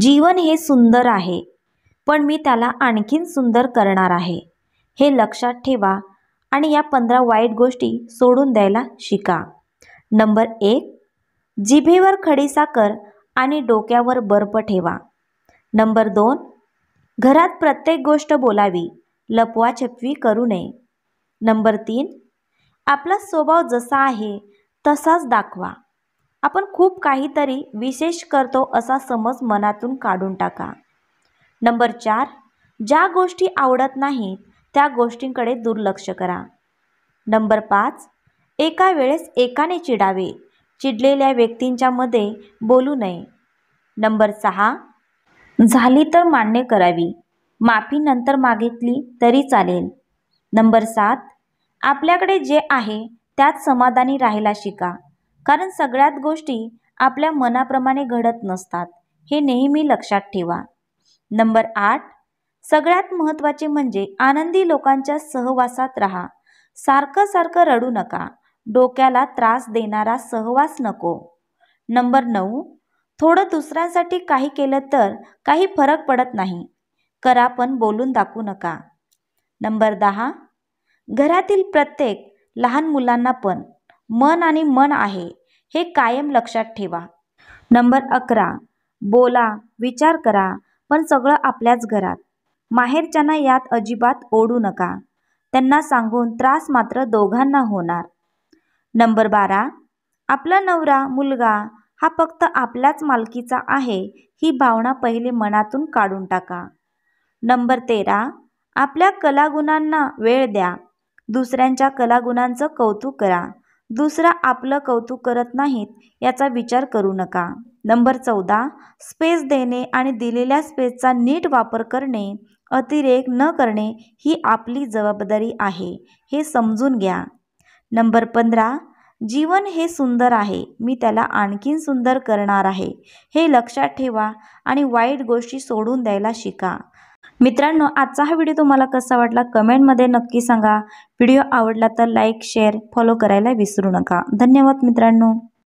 जीवन हे सुंदर आहे पण मी त्याला आणखीन सुंदर करणार आहे हे लक्षात ठेवा आणि या पंधरा वाईट गोष्टी सोडून द्यायला शिका नंबर एक जिभेवर साखर आणि डोक्यावर बर्फ ठेवा नंबर दोन घरात प्रत्येक गोष्ट बोलावी लपवाछपवी करू नये नंबर तीन आपला स्वभाव जसा आहे तसाच दाखवा आपण खूप काहीतरी विशेष करतो असा समज मनातून काढून टाका नंबर चार ज्या गोष्टी आवडत नाहीत त्या गोष्टींकडे दुर्लक्ष करा नंबर पाच एका वेळेस एकाने चिडावे चिडलेल्या व्यक्तींच्या मध्ये बोलू नये नंबर सहा झाली तर मान्य करावी माफी नंतर मागितली तरी चालेल नंबर सात आपल्याकडे जे आहे त्यात समाधानी राहायला शिका कारण सगळ्यात गोष्टी आपल्या मनाप्रमाणे घडत नसतात हे नेहमी लक्षात ठेवा नंबर आठ सगळ्यात महत्त्वाचे म्हणजे आनंदी लोकांच्या सहवासात राहा सारखं सारखं रडू नका डोक्याला त्रास देणारा सहवास नको नंबर नऊ थोडं दुसऱ्यांसाठी काही केलं तर काही फरक पडत नाही करा पण बोलून दाखवू नका नंबर दहा घरातील प्रत्येक लहान मुलांना पण मन आणि मन आहे हे कायम लक्षात ठेवा नंबर अकरा बोला विचार करा पण सगळं आपल्याच घरात माहेरच्यांना यात अजिबात ओढू नका त्यांना सांगून त्रास मात्र दोघांना होणार नंबर बारा आपला नवरा मुलगा हा फक्त आपल्याच मालकीचा आहे ही भावना पहिले मनातून काढून टाका नंबर तेरा आपल्या कलागुणांना वेळ द्या दुसऱ्यांच्या कलागुणांचं कौतुक करा दुसरा आपलं कौतुक करत नाहीत याचा विचार करू नका नंबर चौदा स्पेस देणे आणि दिलेल्या स्पेसचा नीट वापर करणे अतिरेक न करणे ही आपली जबाबदारी आहे हे समजून घ्या नंबर पंधरा जीवन हे सुंदर आहे मी त्याला आणखीन सुंदर करणार आहे हे लक्षात ठेवा आणि वाईट गोष्टी सोडून द्यायला शिका मित्रांनो आजचा हा व्हिडिओ तुम्हाला कसा वाटला कमेंटमध्ये नक्की सांगा व्हिडिओ आवडला तर लाईक शेअर फॉलो करायला विसरू नका धन्यवाद मित्रांनो